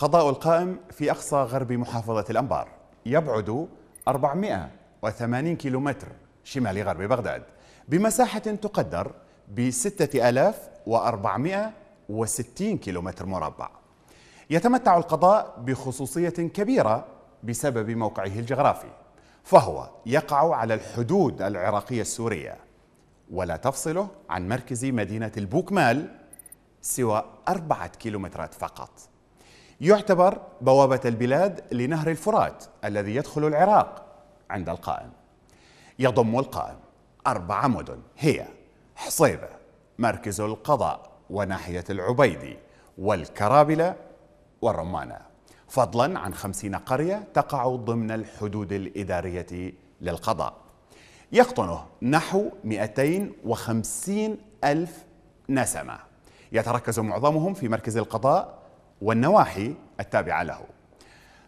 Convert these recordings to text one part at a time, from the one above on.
قضاء القائم في أقصى غرب محافظة الأنبار يبعد 480 كيلومتر شمال غرب بغداد بمساحة تقدر ب 6460 كيلومتر مربع يتمتع القضاء بخصوصية كبيرة بسبب موقعه الجغرافي فهو يقع على الحدود العراقية السورية ولا تفصله عن مركز مدينة البوكمال سوى أربعة كيلومترات فقط يعتبر بوابة البلاد لنهر الفرات الذي يدخل العراق عند القائم يضم القائم أربع مدن هي حصيبة مركز القضاء وناحية العبيدي والكرابلة والرمانة فضلا عن خمسين قرية تقع ضمن الحدود الإدارية للقضاء يقطنه نحو 250 ألف نسمة يتركز معظمهم في مركز القضاء والنواحي التابعة له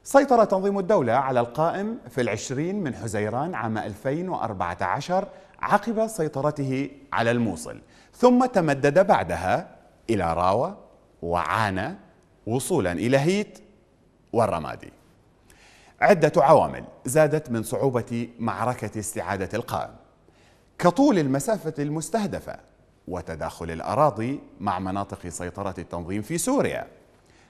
سيطر تنظيم الدولة على القائم في العشرين من حزيران عام 2014 عقب سيطرته على الموصل ثم تمدد بعدها إلى راوة وعانة وصولا إلى هيت والرمادي عدة عوامل زادت من صعوبة معركة استعادة القائم كطول المسافة المستهدفة وتداخل الأراضي مع مناطق سيطرة التنظيم في سوريا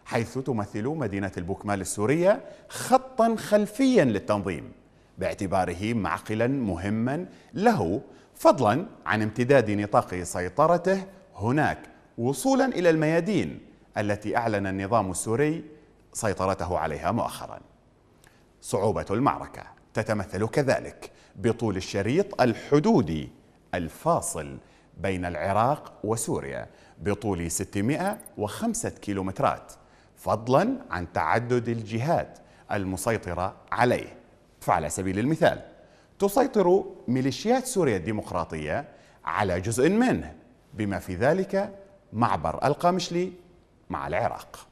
حيث تمثل مدينة البوكمال السورية خطا خلفيا للتنظيم باعتباره معقلا مهما له فضلا عن امتداد نطاق سيطرته هناك وصولا إلى الميادين التي أعلن النظام السوري سيطرته عليها مؤخرا صعوبة المعركة تتمثل كذلك بطول الشريط الحدودي الفاصل بين العراق وسوريا بطول 605 كيلومترات فضلا عن تعدد الجهات المسيطرة عليه فعلى سبيل المثال تسيطر ميليشيات سوريا الديمقراطية على جزء منه بما في ذلك معبر القامشلي مع العراق